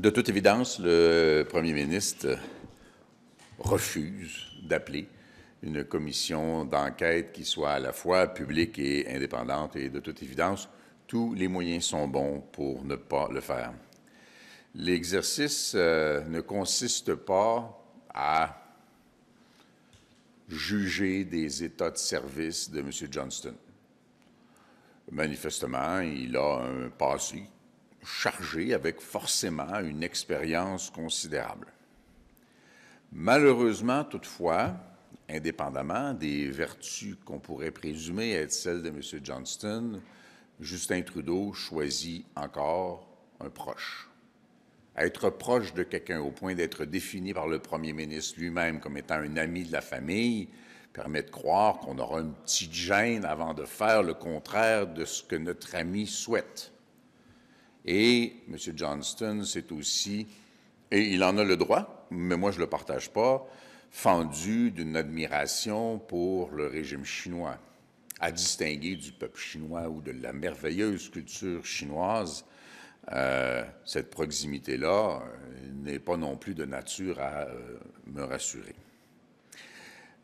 de toute évidence, le premier ministre refuse d'appeler une commission d'enquête qui soit à la fois publique et indépendante. Et de toute évidence, tous les moyens sont bons pour ne pas le faire. L'exercice euh, ne consiste pas à juger des états de service de M. Johnston. Manifestement, il a un passé chargé avec forcément une expérience considérable. Malheureusement, toutefois, indépendamment des vertus qu'on pourrait présumer être celles de M. Johnston, Justin Trudeau choisit encore un proche. Être proche de quelqu'un au point d'être défini par le premier ministre lui-même comme étant un ami de la famille permet de croire qu'on aura une petite gêne avant de faire le contraire de ce que notre ami souhaite. Et M. Johnston, c'est aussi, et il en a le droit, mais moi je ne le partage pas, fendu d'une admiration pour le régime chinois, à distinguer du peuple chinois ou de la merveilleuse culture chinoise. Euh, cette proximité-là euh, n'est pas non plus de nature à euh, me rassurer.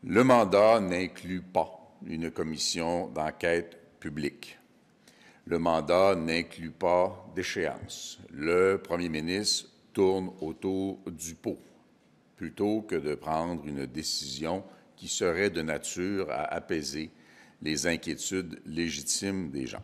Le mandat n'inclut pas une commission d'enquête publique le mandat n'inclut pas d'échéance. Le premier ministre tourne autour du pot plutôt que de prendre une décision qui serait de nature à apaiser les inquiétudes légitimes des gens.